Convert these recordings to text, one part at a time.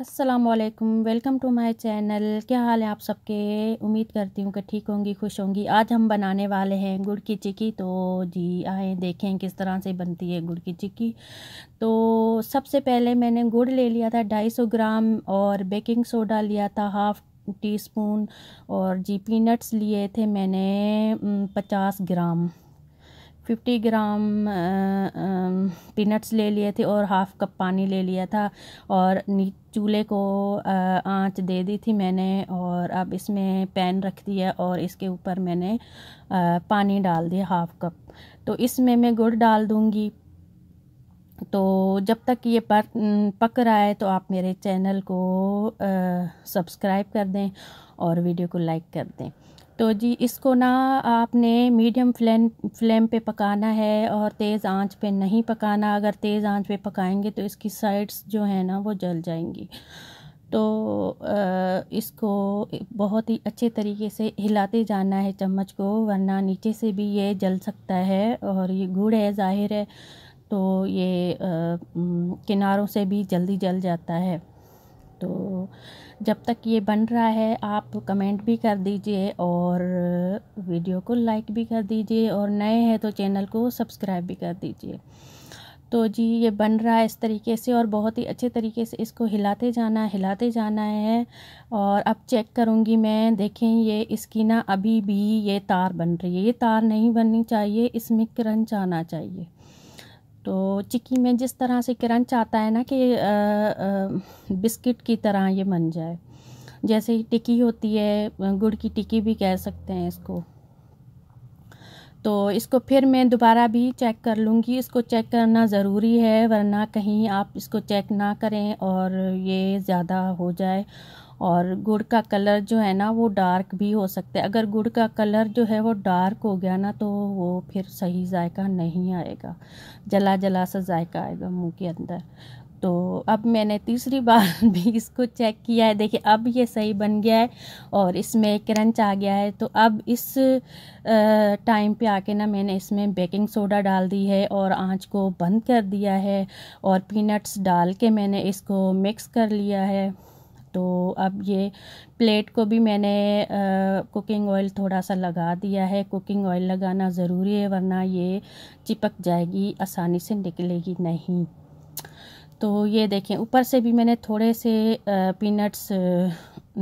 असलकम welcome to my channel क्या हाल है आप सबके उम्मीद करती हूँ कि ठीक होंगी खुश होंगी आज हम बनाने वाले हैं गुड़ की चिक्की तो जी आए देखें किस तरह से बनती है गुड़ की चिक्की तो सबसे पहले मैंने गुड़ ले लिया था 250 ग्राम और बेकिंग सोडा लिया था हाफ़ टी स्पून और जी पीनट्स लिए थे मैंने पचास ग्राम फिफ्टी ग्राम पीनट्स ले लिए थे और हाफ़ कप पानी ले लिया था और चूल्हे को आंच दे दी थी मैंने और अब इसमें पैन रख दिया और इसके ऊपर मैंने पानी डाल दिया हाफ़ कप तो इसमें मैं गुड़ डाल दूँगी तो जब तक ये पक रहा है तो आप मेरे चैनल को सब्सक्राइब कर दें और वीडियो को लाइक कर दें तो जी इसको ना आपने मीडियम फ्लेम फ्लेम पे पकाना है और तेज़ आंच पे नहीं पकाना अगर तेज़ आंच पे पकाएंगे तो इसकी साइड्स जो है ना वो जल जाएंगी तो इसको बहुत ही अच्छे तरीके से हिलाते जाना है चम्मच को वरना नीचे से भी ये जल सकता है और ये गुड़ है ज़ाहिर है तो ये किनारों से भी जल्दी जल जाता है तो जब तक ये बन रहा है आप कमेंट भी कर दीजिए और वीडियो को लाइक भी कर दीजिए और नए हैं तो चैनल को सब्सक्राइब भी कर दीजिए तो जी ये बन रहा है इस तरीके से और बहुत ही अच्छे तरीके से इसको हिलाते जाना है हिलाते जाना है और अब चेक करूँगी मैं देखें ये इसकी ना अभी भी ये तार बन रही है ये तार नहीं बननी चाहिए इसमें क्रंच आना चाहिए तो चिक्की में जिस तरह से क्रंच आता है ना कि बिस्किट की तरह ये बन जाए जैसे ही टिक्की होती है गुड़ की टिक्की भी कह सकते हैं इसको तो इसको फिर मैं दोबारा भी चेक कर लूँगी इसको चेक करना ज़रूरी है वरना कहीं आप इसको चेक ना करें और ये ज़्यादा हो जाए और गुड़ का कलर जो है ना वो डार्क भी हो सकता है अगर गुड़ का कलर जो है वो डार्क हो गया ना तो वो फिर सही जायका नहीं आएगा जला जला सा जायका आएगा मुंह के अंदर तो अब मैंने तीसरी बार भी इसको चेक किया है देखिए अब ये सही बन गया है और इसमें क्रंच आ गया है तो अब इस टाइम पे आके ना मैंने इसमें बेकिंग सोडा डाल दी है और आंच को बंद कर दिया है और पीनट्स डाल के मैंने इसको मिक्स कर लिया है तो अब ये प्लेट को भी मैंने आ, कुकिंग ऑयल थोड़ा सा लगा दिया है कुकिंग ऑयल लगाना ज़रूरी है वरना ये चिपक जाएगी आसानी से निकलेगी नहीं तो ये देखें ऊपर से भी मैंने थोड़े से पीनट्स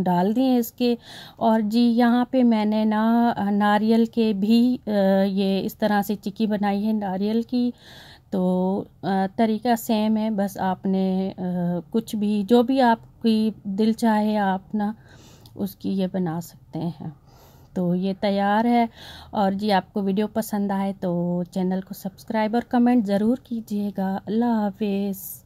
डाल दिए इसके और जी यहाँ पे मैंने ना नारियल के भी ये इस तरह से चिक्की बनाई है नारियल की तो तरीका सेम है बस आपने कुछ भी जो भी आप आपकी दिल चाहे आप ना उसकी ये बना सकते हैं तो ये तैयार है और जी आपको वीडियो पसंद आए तो चैनल को सब्सक्राइब और कमेंट ज़रूर कीजिएगा अल्लाह हाफिज़